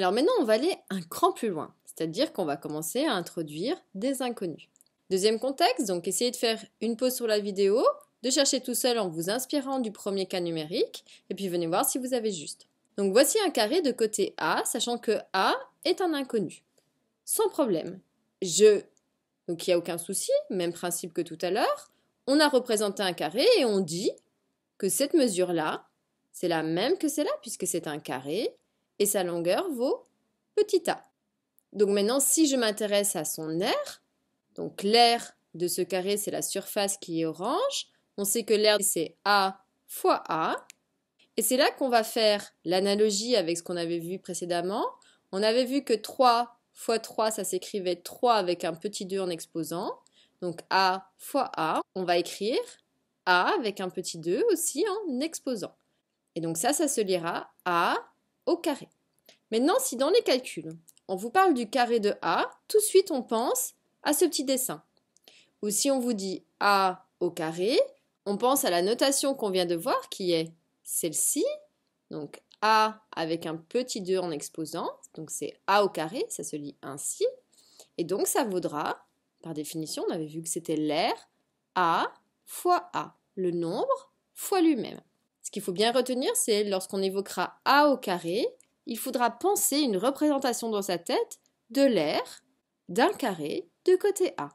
Alors maintenant, on va aller un cran plus loin, c'est-à-dire qu'on va commencer à introduire des inconnus. Deuxième contexte, donc essayez de faire une pause sur la vidéo, de chercher tout seul en vous inspirant du premier cas numérique, et puis venez voir si vous avez juste. Donc voici un carré de côté A, sachant que A est un inconnu. Sans problème. Je. Donc il n'y a aucun souci, même principe que tout à l'heure. On a représenté un carré et on dit que cette mesure-là, c'est la même que celle-là, puisque c'est un carré, et sa longueur vaut petit a. Donc maintenant, si je m'intéresse à son aire, donc l'aire de ce carré, c'est la surface qui est orange. On sait que l'aire, c'est a fois a. Et c'est là qu'on va faire l'analogie avec ce qu'on avait vu précédemment. On avait vu que 3 fois 3, ça s'écrivait 3 avec un petit 2 en exposant. Donc a fois a, on va écrire a avec un petit 2 aussi en exposant. Et donc ça, ça se lira a au carré. Maintenant, si dans les calculs, on vous parle du carré de A, tout de suite on pense à ce petit dessin. Ou si on vous dit A au carré, on pense à la notation qu'on vient de voir qui est celle-ci. Donc A avec un petit 2 en exposant, donc c'est A au carré, ça se lit ainsi. Et donc ça vaudra, par définition, on avait vu que c'était l'air, A fois A, le nombre fois lui-même. Ce qu'il faut bien retenir, c'est lorsqu'on évoquera A au carré, il faudra penser une représentation dans sa tête de l'air d'un carré de côté A.